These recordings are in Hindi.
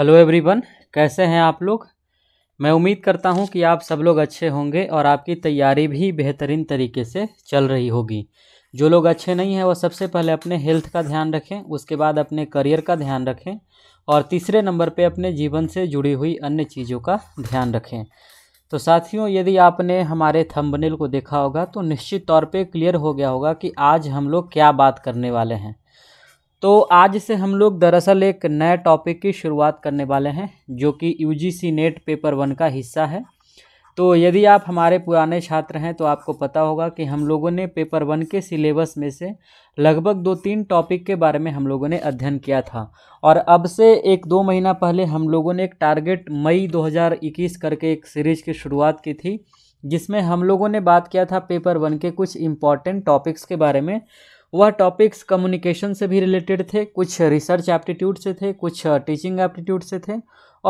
हेलो एवरीवन कैसे हैं आप लोग मैं उम्मीद करता हूं कि आप सब लोग अच्छे होंगे और आपकी तैयारी भी बेहतरीन तरीके से चल रही होगी जो लोग अच्छे नहीं हैं वो सबसे पहले अपने हेल्थ का ध्यान रखें उसके बाद अपने करियर का ध्यान रखें और तीसरे नंबर पे अपने जीवन से जुड़ी हुई अन्य चीज़ों का ध्यान रखें तो साथियों यदि आपने हमारे थम्बनेल को देखा होगा तो निश्चित तौर पर क्लियर हो गया होगा कि आज हम लोग क्या बात करने वाले हैं तो आज से हम लोग दरअसल एक नए टॉपिक की शुरुआत करने वाले हैं जो कि U G NET paper one का हिस्सा है तो यदि आप हमारे पुराने छात्र हैं तो आपको पता होगा कि हम लोगों ने पेपर वन के सिलेबस में से लगभग दो तीन टॉपिक के बारे में हम लोगों ने अध्ययन किया था और अब से एक दो महीना पहले हम लोगों ने एक टारगेट मई 2021 करके एक सीरीज़ की शुरुआत की थी जिसमें हम लोगों ने बात किया था पेपर वन के कुछ इम्पॉर्टेंट टॉपिक्स के बारे में वह टॉपिक्स कम्युनिकेशन से भी रिलेटेड थे कुछ रिसर्च एप्टीट्यूड से थे कुछ टीचिंग एप्टीट्यूड से थे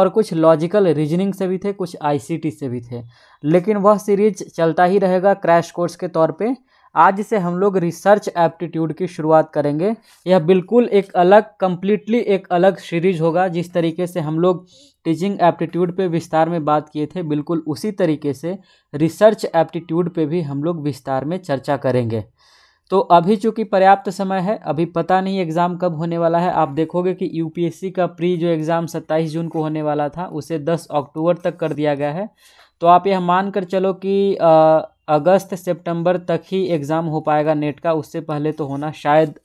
और कुछ लॉजिकल रीजनिंग से भी थे कुछ आईसीटी से भी थे लेकिन वह सीरीज चलता ही रहेगा क्रैश कोर्स के तौर पे आज से हम लोग रिसर्च एप्टीट्यूड की शुरुआत करेंगे यह बिल्कुल एक अलग कम्प्लीटली एक अलग सीरीज होगा जिस तरीके से हम लोग टीचिंग एप्टीट्यूड पे विस्तार में बात किए थे बिल्कुल उसी तरीके से रिसर्च एप्टीट्यूड पे भी हम लोग विस्तार में चर्चा करेंगे तो अभी चूंकि पर्याप्त समय है अभी पता नहीं एग्ज़ाम कब होने वाला है आप देखोगे कि यूपीएससी का प्री जो एग्ज़ाम 27 जून को होने वाला था उसे 10 अक्टूबर तक कर दिया गया है तो आप यह मान कर चलो कि आ, अगस्त सितंबर तक ही एग्ज़ाम हो पाएगा नेट का उससे पहले तो होना शायद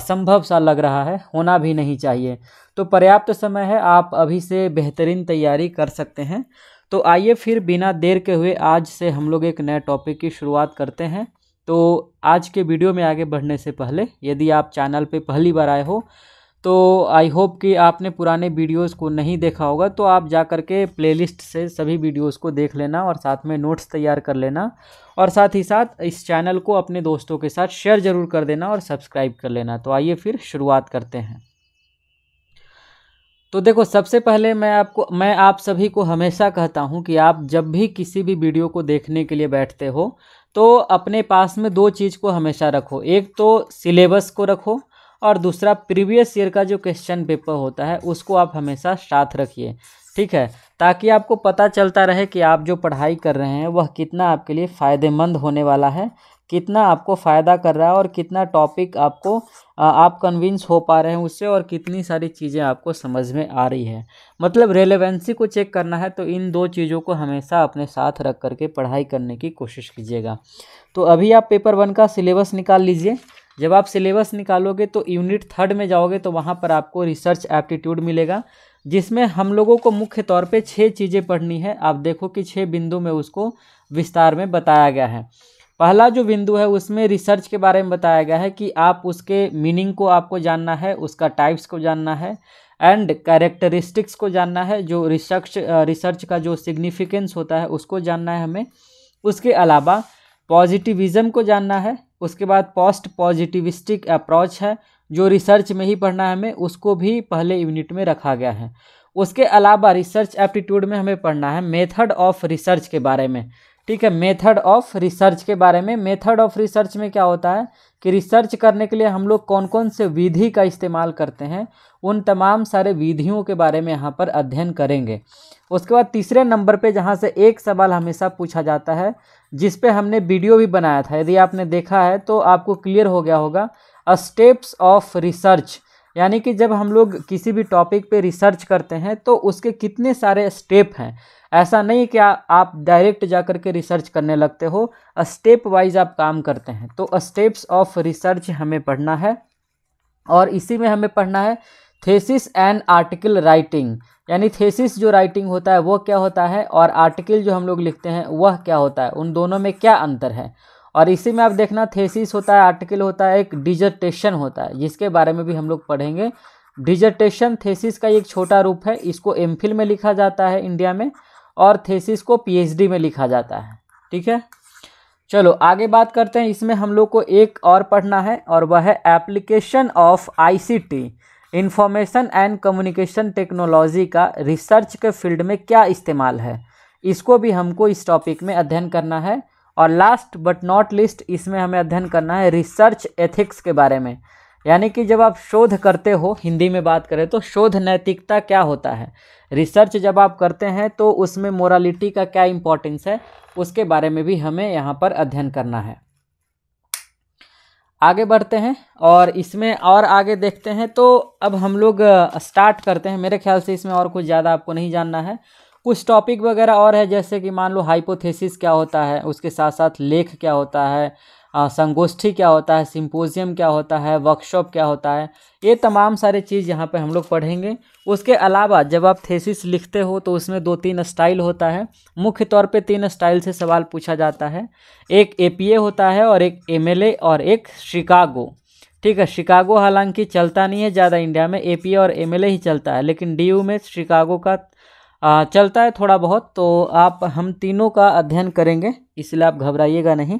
असंभव सा लग रहा है होना भी नहीं चाहिए तो पर्याप्त समय है आप अभी से बेहतरीन तैयारी कर सकते हैं तो आइए फिर बिना देर के हुए आज से हम लोग एक नए टॉपिक की शुरुआत करते हैं तो आज के वीडियो में आगे बढ़ने से पहले यदि आप चैनल पे पहली बार आए हो तो आई होप कि आपने पुराने वीडियोस को नहीं देखा होगा तो आप जा कर के प्लेलिस्ट से सभी वीडियोस को देख लेना और साथ में नोट्स तैयार कर लेना और साथ ही साथ इस चैनल को अपने दोस्तों के साथ शेयर ज़रूर कर देना और सब्सक्राइब कर लेना तो आइए फिर शुरुआत करते हैं तो देखो सबसे पहले मैं आपको मैं आप सभी को हमेशा कहता हूँ कि आप जब भी किसी भी वीडियो को देखने के लिए बैठते हो तो अपने पास में दो चीज़ को हमेशा रखो एक तो सिलेबस को रखो और दूसरा प्रीवियस ईयर का जो क्वेश्चन पेपर होता है उसको आप हमेशा साथ रखिए ठीक है ताकि आपको पता चलता रहे कि आप जो पढ़ाई कर रहे हैं वह कितना आपके लिए फ़ायदेमंद होने वाला है कितना आपको फ़ायदा कर रहा है और कितना टॉपिक आपको आप कन्विंस हो पा रहे हैं उससे और कितनी सारी चीज़ें आपको समझ में आ रही है मतलब रेलेवेंसी को चेक करना है तो इन दो चीज़ों को हमेशा अपने साथ रख करके पढ़ाई करने की कोशिश कीजिएगा तो अभी आप पेपर वन का सिलेबस निकाल लीजिए जब आप सिलेबस निकालोगे तो यूनिट थर्ड में जाओगे तो वहाँ पर आपको रिसर्च एप्टीट्यूड मिलेगा जिसमें हम लोगों को मुख्य तौर पे छः चीज़ें पढ़नी है आप देखो कि छः बिंदु में उसको विस्तार में बताया गया है पहला जो बिंदु है उसमें रिसर्च के बारे में बताया गया है कि आप उसके मीनिंग को आपको जानना है उसका टाइप्स को जानना है एंड कैरेक्टरिस्टिक्स को जानना है जो रिसर्च रिसर्च का जो सिग्निफिकेंस होता है उसको जानना है हमें उसके अलावा पॉजिटिविज़म को जानना है उसके बाद पोस्ट पॉजिटिविस्टिक अप्रोच है जो रिसर्च में ही पढ़ना है हमें उसको भी पहले यूनिट में रखा गया है उसके अलावा रिसर्च एप्टीट्यूड में हमें पढ़ना है मेथड ऑफ रिसर्च के बारे में ठीक है मेथड ऑफ रिसर्च के बारे में मेथड ऑफ रिसर्च में क्या होता है कि रिसर्च करने के लिए हम लोग कौन कौन से विधि का इस्तेमाल करते हैं उन तमाम सारे विधियों के बारे में यहाँ पर अध्ययन करेंगे उसके बाद तीसरे नंबर पे जहाँ से एक सवाल हमेशा पूछा जाता है जिस पे हमने वीडियो भी बनाया था यदि आपने देखा है तो आपको क्लियर हो गया होगा अ स्टेप्स ऑफ रिसर्च यानी कि जब हम लोग किसी भी टॉपिक पे रिसर्च करते हैं तो उसके कितने सारे स्टेप हैं ऐसा नहीं कि आ, आप डायरेक्ट जा कर के रिसर्च करने लगते हो स्टेप वाइज आप काम करते हैं तो स्टेप्स ऑफ रिसर्च हमें पढ़ना है और इसी में हमें पढ़ना है थेसिस एंड आर्टिकल राइटिंग यानी थेसिस जो राइटिंग होता है वह क्या होता है और आर्टिकल जो हम लोग लिखते हैं वह क्या होता है उन दोनों में क्या अंतर है और इसी में आप देखना थेसिस होता है आर्टिकल होता है एक डिजर्टेशन होता है जिसके बारे में भी हम लोग पढ़ेंगे डिजर्टेशन थेसिस का एक छोटा रूप है इसको एम में लिखा जाता है इंडिया में और थेसिस को पी में लिखा जाता है ठीक है चलो आगे बात करते हैं इसमें हम लोग को एक और पढ़ना है और वह है application of ICT information and communication technology का रिसर्च के फील्ड में क्या इस्तेमाल है इसको भी हमको इस टॉपिक में अध्ययन करना है और लास्ट बट नॉट लिस्ट इसमें हमें अध्ययन करना है रिसर्च एथिक्स के बारे में यानी कि जब आप शोध करते हो हिंदी में बात करें तो शोध नैतिकता क्या होता है रिसर्च जब आप करते हैं तो उसमें मोरालिटी का क्या इम्पोर्टेंस है उसके बारे में भी हमें यहाँ पर अध्ययन करना है आगे बढ़ते हैं और इसमें और आगे देखते हैं तो अब हम लोग स्टार्ट करते हैं मेरे ख्याल से इसमें और कुछ ज़्यादा आपको नहीं जानना है कुछ टॉपिक वगैरह और है जैसे कि मान लो हाइपोथेसिस क्या होता है उसके साथ साथ लेख क्या होता है संगोष्ठी क्या होता है सिंपोजियम क्या होता है वर्कशॉप क्या होता है ये तमाम सारे चीज़ यहाँ पे हम लोग पढ़ेंगे उसके अलावा जब आप थेसिस लिखते हो तो उसमें दो तीन स्टाइल होता है मुख्य तौर पे तीन स्टाइल से सवाल पूछा जाता है एक एपीए होता है और एक एमएलए और एक शिकागो ठीक है शिकागो हालांकि चलता नहीं है ज़्यादा इंडिया में ए और एम ही चलता है लेकिन डी में शिकागो का चलता है थोड़ा बहुत तो आप हम तीनों का अध्ययन करेंगे इसलिए आप घबराइएगा नहीं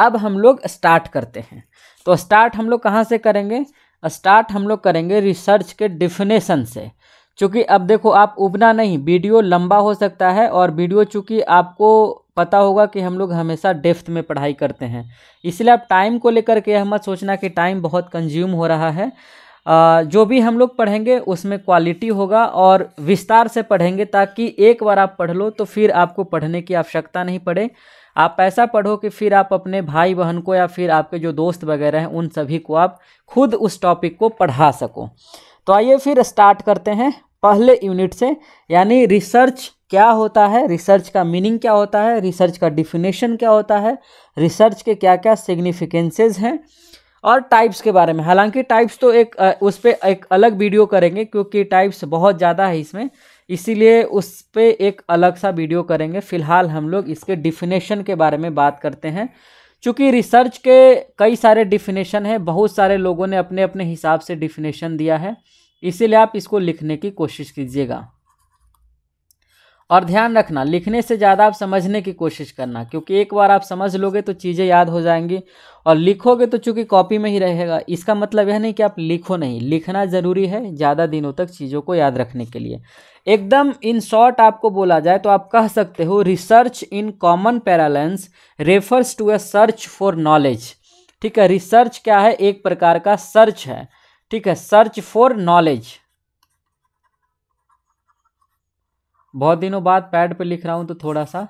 अब हम लोग स्टार्ट करते हैं तो स्टार्ट हम लोग कहाँ से करेंगे स्टार्ट हम लोग करेंगे रिसर्च के डिफिनेशन से चूँकि अब देखो आप उबना नहीं वीडियो लंबा हो सकता है और वीडियो चूँकि आपको पता होगा कि हम लोग हमेशा डेफ्थ में पढ़ाई करते हैं इसलिए आप टाइम को लेकर के यह मत सोचना कि टाइम बहुत कंज्यूम हो रहा है जो भी हम लोग पढ़ेंगे उसमें क्वालिटी होगा और विस्तार से पढ़ेंगे ताकि एक बार आप पढ़ लो तो फिर आपको पढ़ने की आवश्यकता नहीं पड़े आप ऐसा पढ़ो कि फिर आप अपने भाई बहन को या फिर आपके जो दोस्त वगैरह हैं उन सभी को आप खुद उस टॉपिक को पढ़ा सको तो आइए फिर स्टार्ट करते हैं पहले यूनिट से यानी रिसर्च क्या होता है रिसर्च का मीनिंग क्या होता है रिसर्च का डिफिनेशन क्या होता है रिसर्च के क्या क्या सिग्निफिकेंसेज हैं और टाइप्स के बारे में हालांकि टाइप्स तो एक उस पर एक अलग वीडियो करेंगे क्योंकि टाइप्स बहुत ज़्यादा है इसमें इसीलिए उस पर एक अलग सा वीडियो करेंगे फिलहाल हम लोग इसके डिफिनेशन के बारे में बात करते हैं चूँकि रिसर्च के कई सारे डिफिनेशन हैं बहुत सारे लोगों ने अपने अपने हिसाब से डिफिनेशन दिया है इसीलिए आप इसको लिखने की कोशिश कीजिएगा और ध्यान रखना लिखने से ज़्यादा आप समझने की कोशिश करना क्योंकि एक बार आप समझ लोगे तो चीज़ें याद हो जाएंगी और लिखोगे तो चूंकि कॉपी में ही रहेगा इसका मतलब यह नहीं कि आप लिखो नहीं लिखना ज़रूरी है ज़्यादा दिनों तक चीज़ों को याद रखने के लिए एकदम इन शॉर्ट आपको बोला जाए तो आप कह सकते हो research in common parlance refers to a search for knowledge ठीक है रिसर्च क्या है एक प्रकार का सर्च है ठीक है सर्च फॉर नॉलेज बहुत दिनों बाद पैड पे लिख रहा हूँ तो थोड़ा सा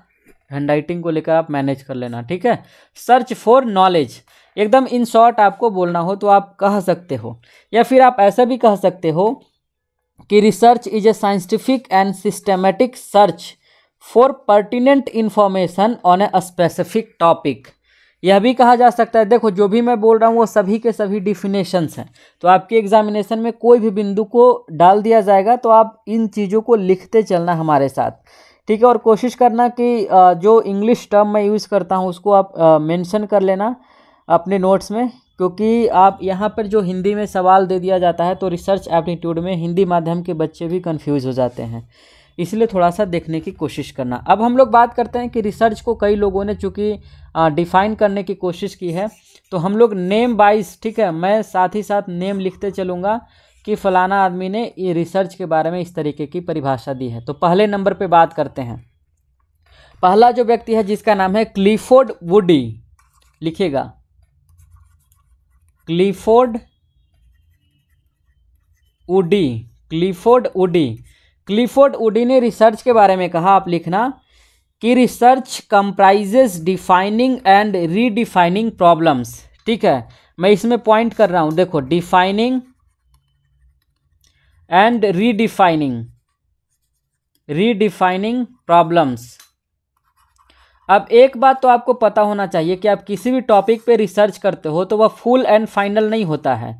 हैंड को लेकर आप मैनेज कर लेना ठीक है सर्च फॉर नॉलेज एकदम इन शॉर्ट आपको बोलना हो तो आप कह सकते हो या फिर आप ऐसा भी कह सकते हो कि research is a scientific and systematic search for pertinent information on a specific topic यह भी कहा जा सकता है देखो जो भी मैं बोल रहा हूँ वो सभी के सभी डिफिनेशंस हैं तो आपके एग्जामिनेशन में कोई भी बिंदु को डाल दिया जाएगा तो आप इन चीज़ों को लिखते चलना हमारे साथ ठीक है और कोशिश करना कि जो इंग्लिश टर्म मैं यूज़ करता हूँ उसको आप मेंशन कर लेना अपने नोट्स में क्योंकि आप यहाँ पर जो हिंदी में सवाल दे दिया जाता है तो रिसर्च एप्टीट्यूड में हिंदी माध्यम के बच्चे भी कन्फ्यूज़ हो जाते हैं इसलिए थोड़ा सा देखने की कोशिश करना अब हम लोग बात करते हैं कि रिसर्च को कई लोगों ने चूँकि डिफ़ाइन करने की कोशिश की है तो हम लोग नेम बाइस ठीक है मैं साथ ही साथ नेम लिखते चलूँगा कि फ़लाना आदमी ने ये रिसर्च के बारे में इस तरीके की परिभाषा दी है तो पहले नंबर पर बात करते हैं पहला जो व्यक्ति है जिसका नाम है क्लीफोर्ड वुडी लिखिएगा क्लीफोर्ड उडी क्लीफोर्ड उडी क्लिफोर्ड उडी ने रिसर्च के बारे में कहा आप लिखना कि research comprises defining and redefining problems ठीक है मैं इसमें पॉइंट कर रहा हूं देखो defining and redefining redefining problems अब एक बात तो आपको पता होना चाहिए कि आप किसी भी टॉपिक पे रिसर्च करते हो तो वह फुल एंड फाइनल नहीं होता है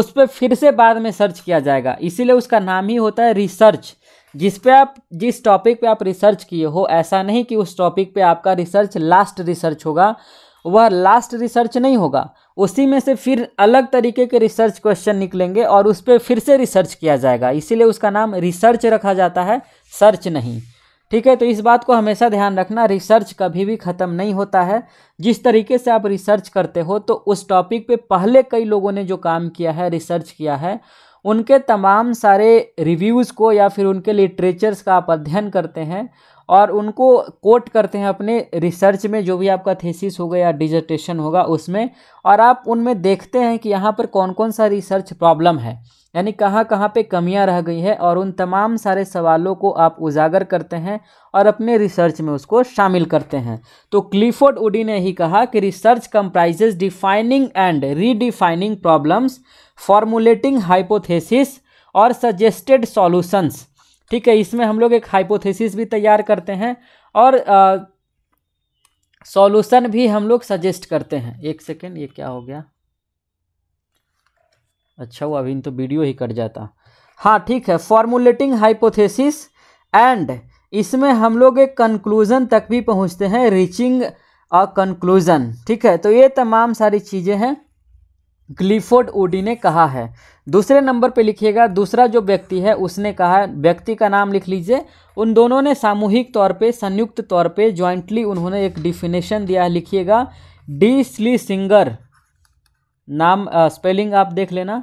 उस पर फिर से बाद में सर्च किया जाएगा इसीलिए उसका नाम ही होता है रिसर्च जिस पे आप जिस टॉपिक पे आप रिसर्च किए हो ऐसा नहीं कि उस टॉपिक पे आपका रिसर्च लास्ट रिसर्च होगा वह लास्ट रिसर्च नहीं होगा उसी में से फिर अलग तरीके के रिसर्च क्वेश्चन निकलेंगे और उस पर फिर से रिसर्च किया जाएगा इसीलिए उसका नाम रिसर्च रखा जाता है सर्च नहीं ठीक है तो इस बात को हमेशा ध्यान रखना रिसर्च कभी भी ख़त्म नहीं होता है जिस तरीके से आप रिसर्च करते हो तो उस टॉपिक पे पहले कई लोगों ने जो काम किया है रिसर्च किया है उनके तमाम सारे रिव्यूज़ को या फिर उनके लिटरेचर्स का आप अध्ययन करते हैं और उनको कोट करते हैं अपने रिसर्च में जो भी आपका थीसिस होगा या डिजर्टेशन होगा उसमें और आप उनमें देखते हैं कि यहाँ पर कौन कौन सा रिसर्च प्रॉब्लम है यानी कहाँ कहाँ पे कमियाँ रह गई है और उन तमाम सारे सवालों को आप उजागर करते हैं और अपने रिसर्च में उसको शामिल करते हैं तो क्लिफोर्ड उडी ने ही कहा कि research comprises defining and redefining problems formulating hypothesis और सजेस्टेड सॉल्यूशंस ठीक है इसमें हम लोग एक हाइपोथेसिस भी तैयार करते हैं और सॉल्यूशन भी हम लोग सजेस्ट करते हैं एक सेकेंड ये क्या हो गया अच्छा वो अभी तो वीडियो ही कट जाता हाँ ठीक है फॉर्मुलेटिंग हाइपोथेसिस एंड इसमें हम लोग एक कंक्लूज़न तक भी पहुँचते हैं रीचिंग अ कंक्लूज़न ठीक है तो ये तमाम सारी चीज़ें हैं क्लिफोर्ड ओडी ने कहा है दूसरे नंबर पे लिखिएगा दूसरा जो व्यक्ति है उसने कहा है व्यक्ति का नाम लिख लीजिए उन दोनों ने सामूहिक तौर पे संयुक्त तौर पे ज्वाइंटली उन्होंने एक डिफिनेशन दिया है लिखिएगा डी स्ली सिंगर नाम आ, स्पेलिंग आप देख लेना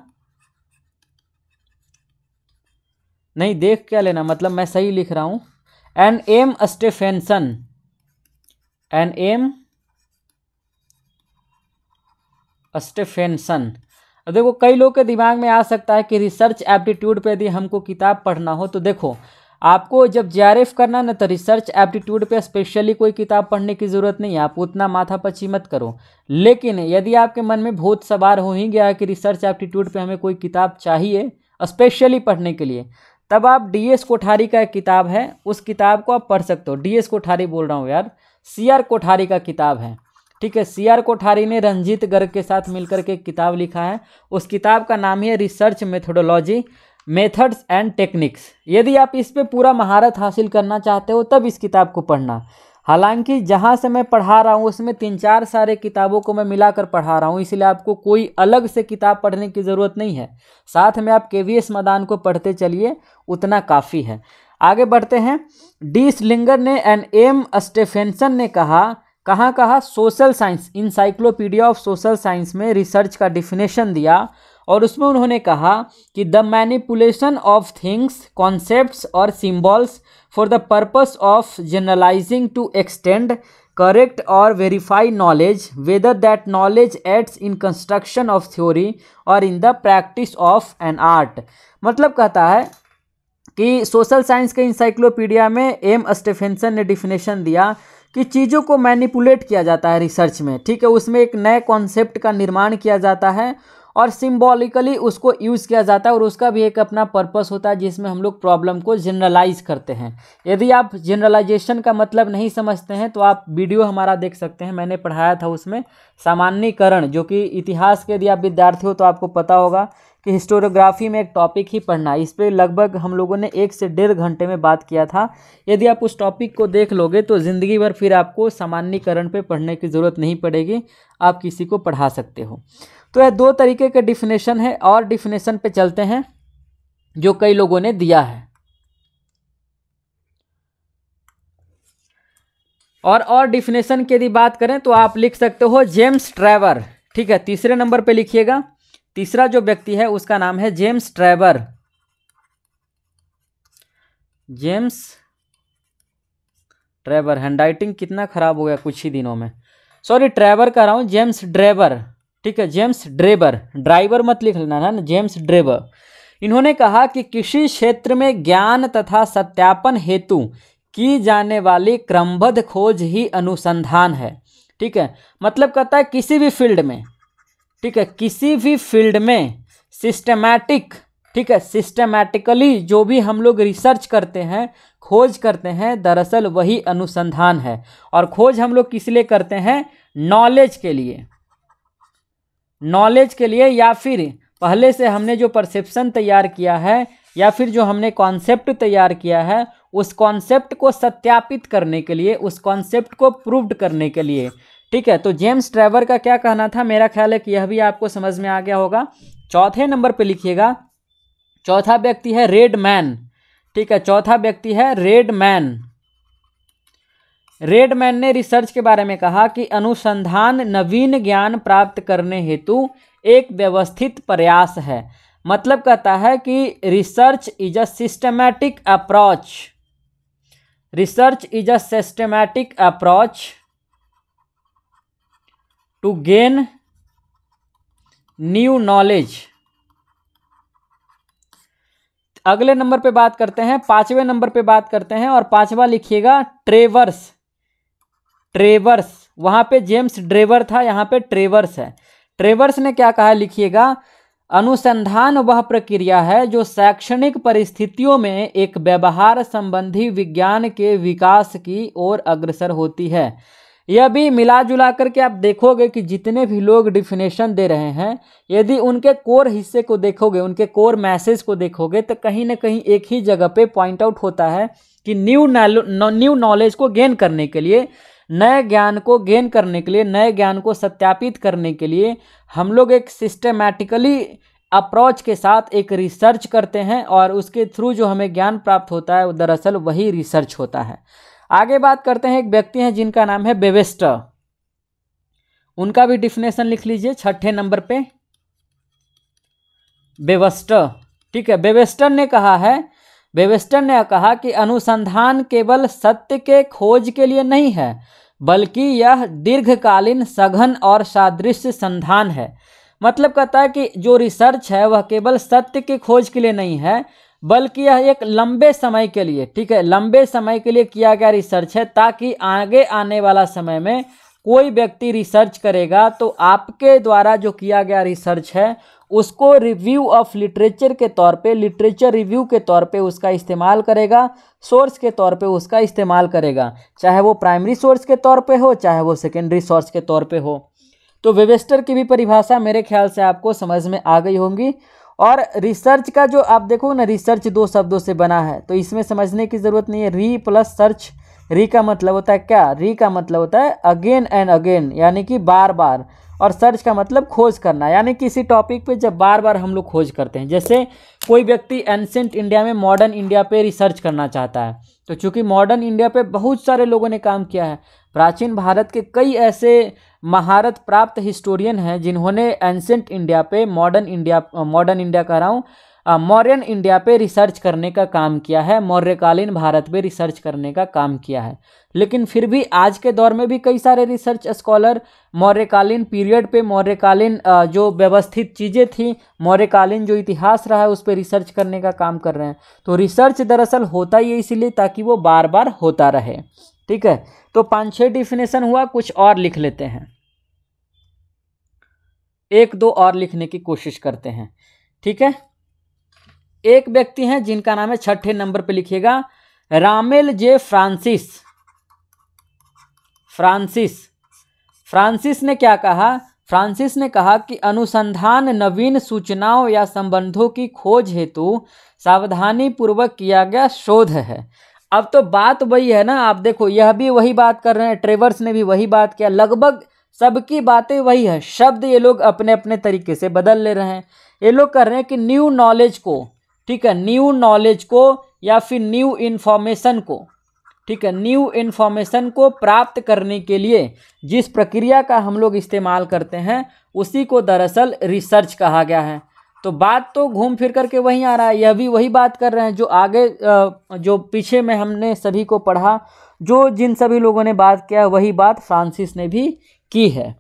नहीं देख क्या लेना मतलब मैं सही लिख रहा हूँ N M Stephenson N M Stephenson अब देखो कई लोग के दिमाग में आ सकता है कि रिसर्च एप्टीट्यूड पे यदि हमको किताब पढ़ना हो तो देखो आपको जब जे करना ना तो रिसर्च एप्टीट्यूड पे स्पेशली कोई किताब पढ़ने की ज़रूरत नहीं है आप उतना पची मत करो लेकिन यदि आपके मन में भूत सवार हो ही गया है कि रिसर्च एप्टीट्यूड पे हमें कोई किताब चाहिए स्पेशली पढ़ने के लिए तब आप डी एस कोठारी का एक किताब है उस किताब को आप पढ़ सकते हो डी एस कोठारी बोल रहा हूँ यार सी आर कोठारी का किताब है ठीक है सी आर कोठारी ने रंजीत गर्ग के साथ मिलकर के किताब लिखा है उस किताब का नाम है research methodology methods and techniques यदि आप इस पे पूरा महारत हासिल करना चाहते हो तब इस किताब को पढ़ना हालांकि जहाँ से मैं पढ़ा रहा हूँ उसमें तीन चार सारे किताबों को मैं मिलाकर पढ़ा रहा हूँ इसलिए आपको कोई अलग से किताब पढ़ने की ज़रूरत नहीं है साथ में आप के वी एस मदान को पढ़ते चलिए उतना काफ़ी है आगे बढ़ते हैं डी स्लिंगर ने एंड एम स्टेफेंसन ने कहा कहाँ कहा social science encyclopedia of social science में रिसर्च का डिफिनेशन दिया और उसमें उन्होंने कहा कि the manipulation of things concepts और symbols for the purpose of generalizing to extend correct और verify knowledge whether that knowledge aids in construction of theory और in the practice of an art मतलब कहता है कि सोशल साइंस के इंसाइक्लोपीडिया में एम स्टेफेंसन ने डिफिनेशन दिया कि चीज़ों को मैनिपुलेट किया जाता है रिसर्च में ठीक है उसमें एक नए कॉन्सेप्ट का निर्माण किया जाता है और सिम्बॉलिकली उसको यूज़ किया जाता है और उसका भी एक अपना पर्पस होता है जिसमें हम लोग प्रॉब्लम को जनरलाइज करते हैं यदि आप जनरलाइजेशन का मतलब नहीं समझते हैं तो आप वीडियो हमारा देख सकते हैं मैंने पढ़ाया था उसमें सामान्यकरण जो कि इतिहास के यदि आप विद्यार्थी हो तो आपको पता होगा कि हिस्टोरियोग्राफी में एक टॉपिक ही पढ़ना है इस पर लगभग हम लोगों ने एक से डेढ़ घंटे में बात किया था यदि आप उस टॉपिक को देख लोगे तो ज़िंदगी भर फिर आपको सामान्यकरण पे पढ़ने की ज़रूरत नहीं पड़ेगी आप किसी को पढ़ा सकते हो तो यह दो तरीके के डिफिनेशन है और डिफिनेशन पर चलते हैं जो कई लोगों ने दिया है और और डिफिनेशन की यदि बात करें तो आप लिख सकते हो जेम्स ट्रैवर ठीक है तीसरे नंबर पे लिखिएगा तीसरा जो व्यक्ति है उसका नाम है James Trevor James Trevor handwriting कितना खराब हो गया कुछ ही दिनों में सॉरी ट्रेवर कह रहा हूँ जेम्स ड्रेवर ठीक है जेम्स ड्रेवर ड्राइवर मत लिख लेना है ना जेम्स ड्रेवर इन्होंने कहा कि कृषि क्षेत्र में ज्ञान तथा सत्यापन हेतु की जाने वाली क्रमबद्ध खोज ही अनुसंधान है ठीक है मतलब कहता है किसी भी फील्ड में ठीक है किसी भी फील्ड में सिस्टमैटिक ठीक है सिस्टमैटिकली जो भी हम लोग रिसर्च करते हैं खोज करते हैं दरअसल वही अनुसंधान है और खोज हम लोग किस लिए करते हैं नॉलेज के लिए नॉलेज के लिए या फिर पहले से हमने जो परसेप्शन तैयार किया है या फिर जो हमने कॉन्सेप्ट तैयार किया है उस कॉन्सेप्ट को सत्यापित करने के लिए उस कॉन्सेप्ट को प्रूव्ड करने के लिए ठीक है तो जेम्स ट्रेवर का क्या कहना था मेरा ख्याल है कि यह भी आपको समझ में आ गया होगा चौथे नंबर पे लिखिएगा चौथा व्यक्ति है रेड मैन ठीक है चौथा व्यक्ति है रेड मैन रेड मैन ने रिसर्च के बारे में कहा कि अनुसंधान नवीन ज्ञान प्राप्त करने हेतु एक व्यवस्थित प्रयास है मतलब कहता है कि research is a systematic approach research is a systematic approach to gain new knowledge अगले नंबर पे बात करते हैं पांचवें नंबर पे बात करते हैं और पांचवा लिखिएगा ट्रेवर्स ट्रेवर्स वहां पे जेम्स ड्रेवर था यहां पे ट्रेवर्स है ट्रेवर्स ने क्या कहा लिखिएगा अनुसंधान वह प्रक्रिया है जो शैक्षणिक परिस्थितियों में एक व्यवहार संबंधी विज्ञान के विकास की ओर अग्रसर होती है यह भी मिला जुला करके आप देखोगे कि जितने भी लोग डिफिनेशन दे रहे हैं यदि उनके कोर हिस्से को देखोगे उनके कोर मैसेज को देखोगे तो कहीं ना कहीं एक ही जगह पे पॉइंट आउट होता है कि न्यू न्यू नॉलेज को गेन करने के लिए नए ज्ञान को गेन करने के लिए नए ज्ञान को सत्यापित करने के लिए हम लोग एक सिस्टमैटिकली अप्रोच के साथ एक रिसर्च करते हैं और उसके थ्रू जो हमें ज्ञान प्राप्त होता है दरअसल वही रिसर्च होता है आगे बात करते हैं एक व्यक्ति हैं जिनका नाम है बेवेस्ट उनका भी डिफिनेशन लिख लीजिए छठे नंबर पे बेवेस्टर ठीक है बेवेस्टर ने कहा है बेवेस्टर ने कहा कि अनुसंधान केवल सत्य के खोज के लिए नहीं है बल्कि यह दीर्घकालीन सघन और सादृश्य संधान है मतलब कहता है कि जो रिसर्च है वह केवल सत्य की खोज के लिए नहीं है बल्कि यह एक लंबे समय के लिए ठीक है लंबे समय के लिए किया गया रिसर्च है ताकि आगे आने वाला समय में कोई व्यक्ति रिसर्च करेगा तो आपके द्वारा जो किया गया रिसर्च है उसको रिव्यू ऑफ लिटरेचर के तौर पे लिटरेचर रिव्यू के तौर पे उसका इस्तेमाल करेगा सोर्स के तौर पे उसका इस्तेमाल करेगा चाहे वो प्राइमरी सोर्स के तौर पे हो चाहे वो सेकेंडरी सोर्स के तौर पे हो तो वेवेस्टर की भी परिभाषा मेरे ख्याल से आपको समझ में आ गई होंगी और रिसर्च का जो आप देखोगे ना रिसर्च दो शब्दों से बना है तो इसमें समझने की ज़रूरत नहीं है री प्लस सर्च री का मतलब होता है क्या री का मतलब होता है अगेन एंड अगेन यानी कि बार बार और सर्च का मतलब खोज करना यानी किसी टॉपिक पे जब बार बार हम लोग खोज करते हैं जैसे कोई व्यक्ति एंसेंट इंडिया में मॉडर्न इंडिया पे रिसर्च करना चाहता है तो चूंकि मॉडर्न इंडिया पे बहुत सारे लोगों ने काम किया है प्राचीन भारत के कई ऐसे महारत प्राप्त हिस्टोरियन हैं जिन्होंने एंसेंट इंडिया पे मॉडर्न इंडिया मॉडर्न इंडिया कह रहा हूँ मौर्यन इंडिया पे रिसर्च करने का काम किया है मौर्यकालीन भारत पे रिसर्च करने का काम किया है लेकिन फिर भी आज के दौर में भी कई सारे रिसर्च स्कॉलर मौर्यकालीन पीरियड पे मौर्यकालीन जो व्यवस्थित चीज़ें थी मौर्यकालीन जो इतिहास रहा है उस पर रिसर्च करने का काम कर रहे हैं तो रिसर्च दरअसल होता ही है इसीलिए ताकि वो बार बार होता रहे ठीक है तो पाँच छः डिफिनेशन हुआ कुछ और लिख लेते हैं एक दो और लिखने की कोशिश करते हैं ठीक है एक व्यक्ति हैं जिनका नाम है छठे नंबर पे लिखिएगा Rummel J Francis Francis Francis ने क्या कहा फ्रांसिस ने कहा कि अनुसंधान नवीन सूचनाओं या संबंधों की खोज हेतु सावधानी पूर्वक किया गया शोध है अब तो बात वही है ना आप देखो यह भी वही बात कर रहे हैं ट्रेवर्स ने भी वही बात किया लगभग सबकी बातें वही है शब्द ये लोग अपने अपने तरीके से बदल ले रहे हैं ये लोग कर रहे हैं कि न्यू नॉलेज को ठीक है न्यू नॉलेज को या फिर न्यू इन्फॉर्मेशन को ठीक है न्यू इन्फॉर्मेशन को प्राप्त करने के लिए जिस प्रक्रिया का हम लोग इस्तेमाल करते हैं उसी को दरअसल रिसर्च कहा गया है तो बात तो घूम फिर करके वहीं आ रहा है यह भी वही बात कर रहे हैं जो आगे जो पीछे में हमने सभी को पढ़ा जो जिन सभी लोगों ने बात किया वही बात फ्रांसिस ने भी की है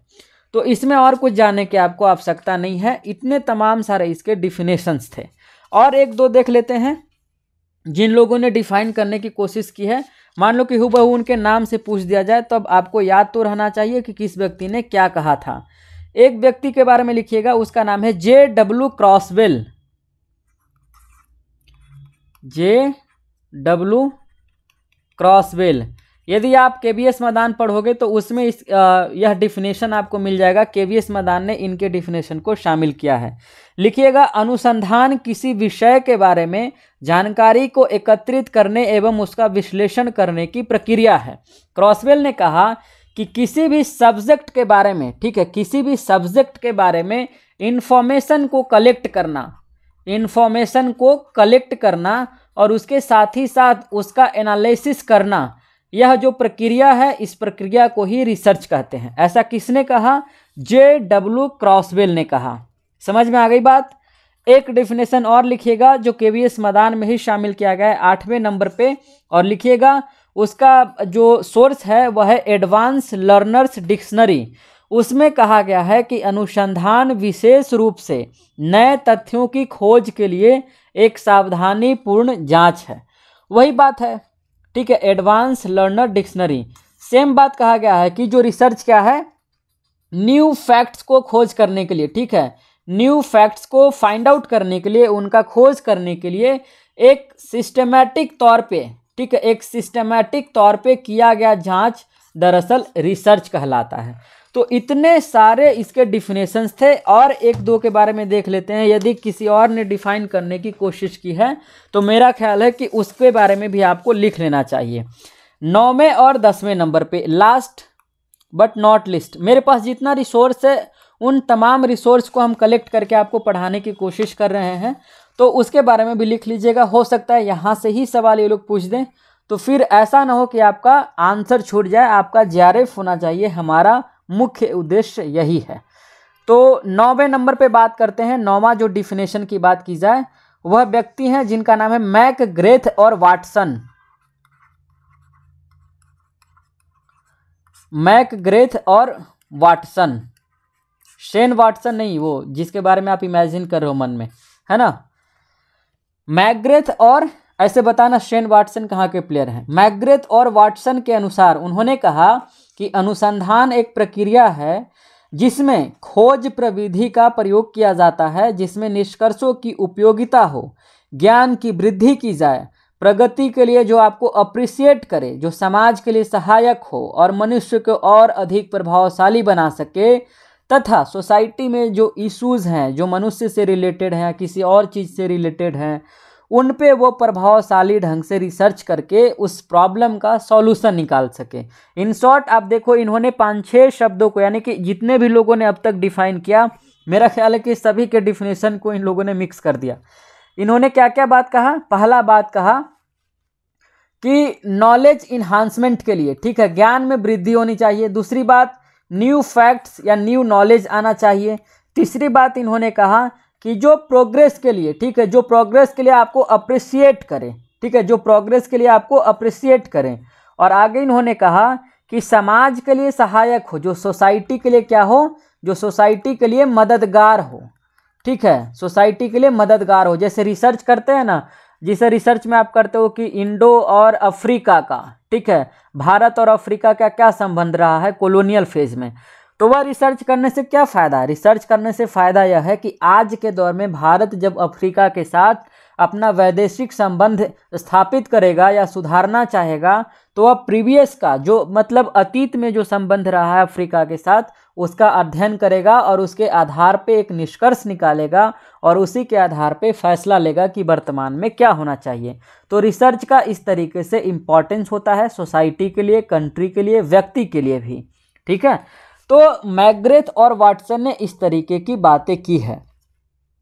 तो इसमें और कुछ जानने की आपको आवश्यकता नहीं है इतने तमाम सारे इसके डिफिनेशंस थे और एक दो देख लेते हैं जिन लोगों ने डिफाइन करने की कोशिश की है मान लो कि हु उनके नाम से पूछ दिया जाए तो अब आपको याद तो रहना चाहिए कि किस व्यक्ति ने क्या कहा था एक व्यक्ति के बारे में लिखिएगा उसका नाम है जे डब्ल्यू क्रॉसवेल जे डब्ल्यू क्रॉसवेल यदि आप के बी एस मैदान पढ़ोगे तो उसमें इस यह डिफिनेशन आपको मिल जाएगा के बी एस मैदान ने इनके डिफिनेशन को शामिल किया है लिखिएगा अनुसंधान किसी विषय के बारे में जानकारी को एकत्रित करने एवं उसका विश्लेषण करने की प्रक्रिया है क्रॉसवेल ने कहा कि किसी भी सब्जेक्ट के बारे में ठीक है किसी भी सब्जेक्ट के बारे में इन्फॉर्मेशन को कलेक्ट करना इन्फॉर्मेशन को कलेक्ट करना और उसके साथ ही साथ उसका एनालिसिस करना यह जो प्रक्रिया है इस प्रक्रिया को ही रिसर्च कहते हैं ऐसा किसने कहा जे डब्ल्यू क्रॉसवेल ने कहा समझ में आ गई बात एक डिफिनेशन और लिखिएगा जो के वी एस मैदान में ही शामिल किया गया है आठवें नंबर पे और लिखिएगा उसका जो सोर्स है वह है एडवांस लर्नर्स डिक्शनरी उसमें कहा गया है कि अनुसंधान विशेष रूप से नए तथ्यों की खोज के लिए एक सावधानीपूर्ण जांच है वही बात है ठीक है एडवांस लर्नर डिक्शनरी सेम बात कहा गया है कि जो रिसर्च क्या है न्यू फैक्ट्स को खोज करने के लिए ठीक है न्यू फैक्ट्स को फाइंड आउट करने के लिए उनका खोज करने के लिए एक सिस्टमेटिक तौर पे ठीक है एक सिस्टमेटिक तौर पे किया गया जांच दरअसल रिसर्च कहलाता है तो इतने सारे इसके डिफिनेशंस थे और एक दो के बारे में देख लेते हैं यदि किसी और ने डिफाइन करने की कोशिश की है तो मेरा ख्याल है कि उसके बारे में भी आपको लिख लेना चाहिए नौवें और दसवें नंबर पे लास्ट बट नॉट लिस्ट मेरे पास जितना रिसोर्स है उन तमाम रिसोर्स को हम कलेक्ट करके आपको पढ़ाने की कोशिश कर रहे हैं तो उसके बारे में भी लिख लीजिएगा हो सकता है यहाँ से ही सवाल ये लोग पूछ दें तो फिर ऐसा ना हो कि आपका आंसर छूट जाए आपका जे होना चाहिए हमारा मुख्य उद्देश्य यही है तो नौवें नंबर पे बात करते हैं नौवा जो डिफिनेशन की बात की जाए वह व्यक्ति हैं जिनका नाम है मैक ग्रेथ और वाटसन मैक ग्रेथ और वाटसन शेन वाटसन नहीं वो जिसके बारे में आप इमेजिन कर रहे हो मन में है ना मैग्रेथ और ऐसे बताना शेन वाटसन कहाँ के प्लेयर हैं मैग्रेथ और वाटसन के अनुसार उन्होंने कहा कि अनुसंधान एक प्रक्रिया है जिसमें खोज प्रविधि का प्रयोग किया जाता है जिसमें निष्कर्षों की उपयोगिता हो ज्ञान की वृद्धि की जाए प्रगति के लिए जो आपको अप्रिसिएट करे जो समाज के लिए सहायक हो और मनुष्य को और अधिक प्रभावशाली बना सके तथा सोसाइटी में जो इश्यूज़ हैं जो मनुष्य से रिलेटेड हैं किसी और चीज़ से रिलेटेड हैं उन पे वो प्रभावशाली ढंग से रिसर्च करके उस प्रॉब्लम का सॉल्यूशन निकाल सके इन शॉर्ट आप देखो इन्होंने पाँच छः शब्दों को यानी कि जितने भी लोगों ने अब तक डिफाइन किया मेरा ख्याल है कि सभी के डिफिनेशन को इन लोगों ने मिक्स कर दिया इन्होंने क्या क्या बात कहा पहला बात कहा कि नॉलेज इन्हांसमेंट के लिए ठीक है ज्ञान में वृद्धि होनी चाहिए दूसरी बात न्यू फैक्ट्स या न्यू नॉलेज आना चाहिए तीसरी बात इन्होंने कहा कि जो प्रोग्रेस के लिए ठीक है जो प्रोग्रेस के लिए आपको अप्रिसिएट करें ठीक है जो प्रोग्रेस के लिए आपको अप्रिसिएट करें और आगे इन्होंने कहा कि समाज के लिए सहायक हो जो सोसाइटी के लिए क्या हो जो सोसाइटी के लिए मददगार हो ठीक है सोसाइटी के लिए मददगार हो जैसे रिसर्च करते हैं ना जिसे रिसर्च में आप करते हो कि इंडो और अफ्रीका का ठीक है भारत और अफ्रीका का क्या संबंध रहा है कॉलोनियल फेज में तो वह रिसर्च करने से क्या फ़ायदा है रिसर्च करने से फ़ायदा यह है कि आज के दौर में भारत जब अफ्रीका के साथ अपना वैदेशिक संबंध स्थापित करेगा या सुधारना चाहेगा तो अब प्रीवियस का जो मतलब अतीत में जो संबंध रहा है अफ्रीका के साथ उसका अध्ययन करेगा और उसके आधार पे एक निष्कर्ष निकालेगा और उसी के आधार पे फैसला लेगा कि वर्तमान में क्या होना चाहिए तो रिसर्च का इस तरीके से इम्पॉर्टेंस होता है सोसाइटी के लिए कंट्री के लिए व्यक्ति के लिए भी ठीक है तो मैग्रेथ और वाटसन ने इस तरीके की बातें की है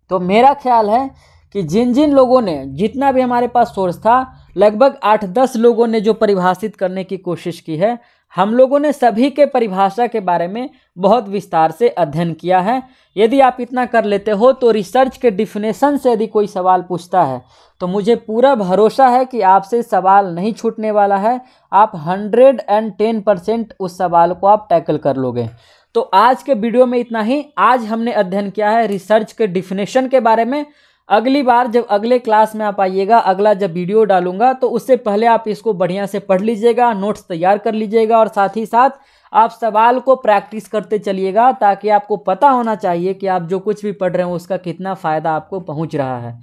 तो मेरा ख्याल है कि जिन जिन लोगों ने जितना भी हमारे पास सोर्स था लगभग आठ दस लोगों ने जो परिभाषित करने की कोशिश की है हम लोगों ने सभी के परिभाषा के बारे में बहुत विस्तार से अध्ययन किया है यदि आप इतना कर लेते हो तो रिसर्च के डिफिनेशन से यदि कोई सवाल पूछता है तो मुझे पूरा भरोसा है कि आपसे सवाल नहीं छूटने वाला है आप हंड्रेड एंड टेन परसेंट उस सवाल को आप टैकल कर लोगे तो आज के वीडियो में इतना ही आज हमने अध्ययन किया है रिसर्च के डिफिनेशन के बारे में अगली बार जब अगले क्लास में आप आइएगा अगला जब वीडियो डालूंगा तो उससे पहले आप इसको बढ़िया से पढ़ लीजिएगा नोट्स तैयार कर लीजिएगा और साथ ही साथ आप सवाल को प्रैक्टिस करते चलिएगा ताकि आपको पता होना चाहिए कि आप जो कुछ भी पढ़ रहे हो उसका कितना फ़ायदा आपको पहुँच रहा है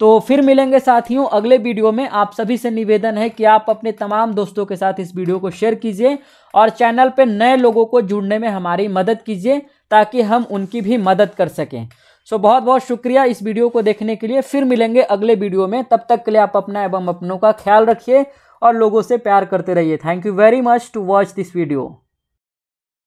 तो फिर मिलेंगे साथियों अगले वीडियो में आप सभी से निवेदन है कि आप अपने तमाम दोस्तों के साथ इस वीडियो को शेयर कीजिए और चैनल पर नए लोगों को जुड़ने में हमारी मदद कीजिए ताकि हम उनकी भी मदद कर सकें सो बहुत बहुत शुक्रिया इस वीडियो को देखने के लिए फिर मिलेंगे अगले वीडियो में तब तक के लिए आप अपना एवं अपनों का ख्याल रखिए और लोगों से प्यार करते रहिए thank you very much to watch this video